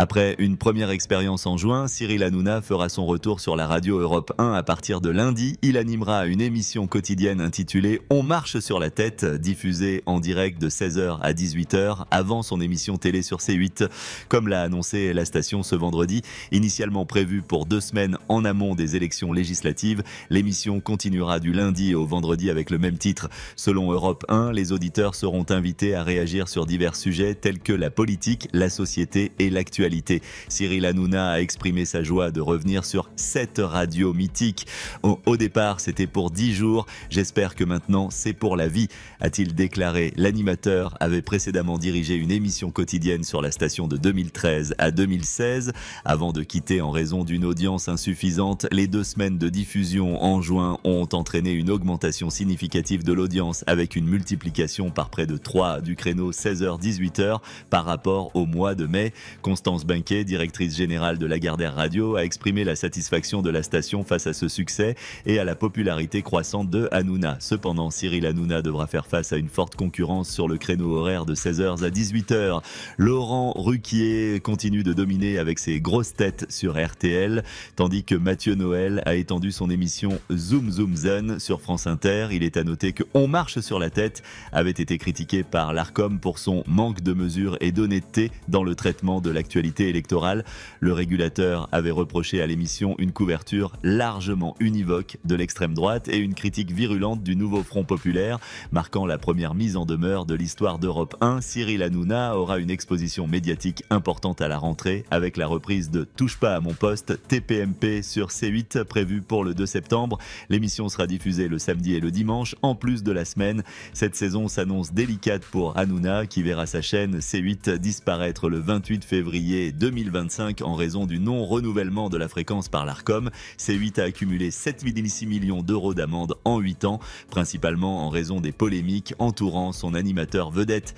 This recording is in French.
Après une première expérience en juin, Cyril Hanouna fera son retour sur la radio Europe 1 à partir de lundi. Il animera une émission quotidienne intitulée On marche sur la tête, diffusée en direct de 16h à 18h avant son émission télé sur C8. Comme l'a annoncé la station ce vendredi, initialement prévue pour deux semaines en amont des élections législatives, l'émission continuera du lundi au vendredi avec le même titre. Selon Europe 1, les auditeurs seront invités à réagir sur divers sujets tels que la politique, la société et l'actualité Cyril Hanouna a exprimé sa joie de revenir sur cette radio mythique. Au départ, c'était pour 10 jours. J'espère que maintenant, c'est pour la vie, a-t-il déclaré. L'animateur avait précédemment dirigé une émission quotidienne sur la station de 2013 à 2016, avant de quitter en raison d'une audience insuffisante. Les deux semaines de diffusion en juin ont entraîné une augmentation significative de l'audience, avec une multiplication par près de 3 du créneau 16h-18h par rapport au mois de mai. Constance Banquet, directrice générale de Lagardère Radio, a exprimé la satisfaction de la station face à ce succès et à la popularité croissante de Hanouna. Cependant, Cyril Hanouna devra faire face à une forte concurrence sur le créneau horaire de 16h à 18h. Laurent Ruquier continue de dominer avec ses grosses têtes sur RTL, tandis que Mathieu Noël a étendu son émission Zoom Zoom Zen sur France Inter. Il est à noter que On marche sur la tête avait été critiqué par l'ARCOM pour son manque de mesure et d'honnêteté dans le traitement de l'actualité électorale, le régulateur avait reproché à l'émission une couverture largement univoque de l'extrême droite et une critique virulente du nouveau Front populaire, marquant la première mise en demeure de l'histoire d'Europe 1. Cyril Hanouna aura une exposition médiatique importante à la rentrée avec la reprise de Touche pas à mon poste TPMP sur C8 prévue pour le 2 septembre. L'émission sera diffusée le samedi et le dimanche en plus de la semaine. Cette saison s'annonce délicate pour Hanouna qui verra sa chaîne C8 disparaître le 28 février 2025 en raison du non-renouvellement de la fréquence par l'ARCOM. C8 a accumulé 7,6 millions d'euros d'amende en 8 ans, principalement en raison des polémiques entourant son animateur vedette.